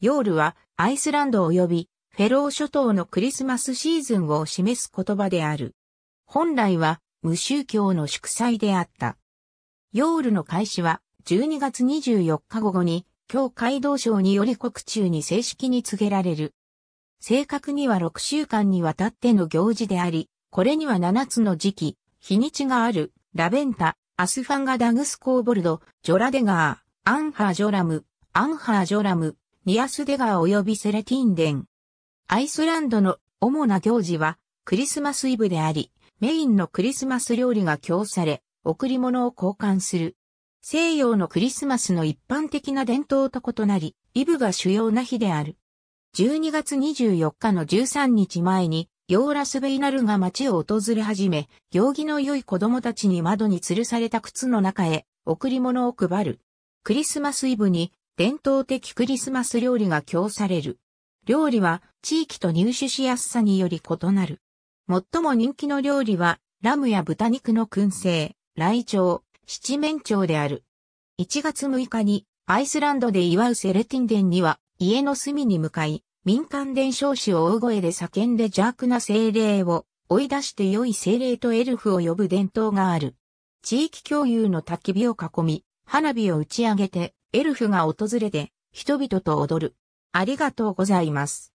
ヨールはアイスランド及びフェロー諸島のクリスマスシーズンを示す言葉である。本来は無宗教の祝祭であった。ヨールの開始は12月24日午後に教会道省により国中に正式に告げられる。正確には6週間にわたっての行事であり、これには7つの時期、日にちがある、ラベンタ、アスファンガダグスコーボルド、ジョラデガー、アンハージョラム、アンハージョラム、ニアスデガー及びセレティンデン。アイスランドの主な行事はクリスマスイブであり、メインのクリスマス料理が供され、贈り物を交換する。西洋のクリスマスの一般的な伝統と異なり、イブが主要な日である。12月24日の13日前に、ヨーラスベイナルが街を訪れ始め、行儀の良い子供たちに窓に吊るされた靴の中へ贈り物を配る。クリスマスイブに伝統的クリスマス料理が供される。料理は地域と入手しやすさにより異なる。最も人気の料理は、ラムや豚肉の燻製、雷鳥、七面鳥である。1月6日にアイスランドで祝うセレティンデンには家の隅に向かい民間伝承師を大声で叫んで邪悪な精霊を追い出して良い精霊とエルフを呼ぶ伝統がある。地域共有の焚き火を囲み、花火を打ち上げてエルフが訪れて、人々と踊る。ありがとうございます。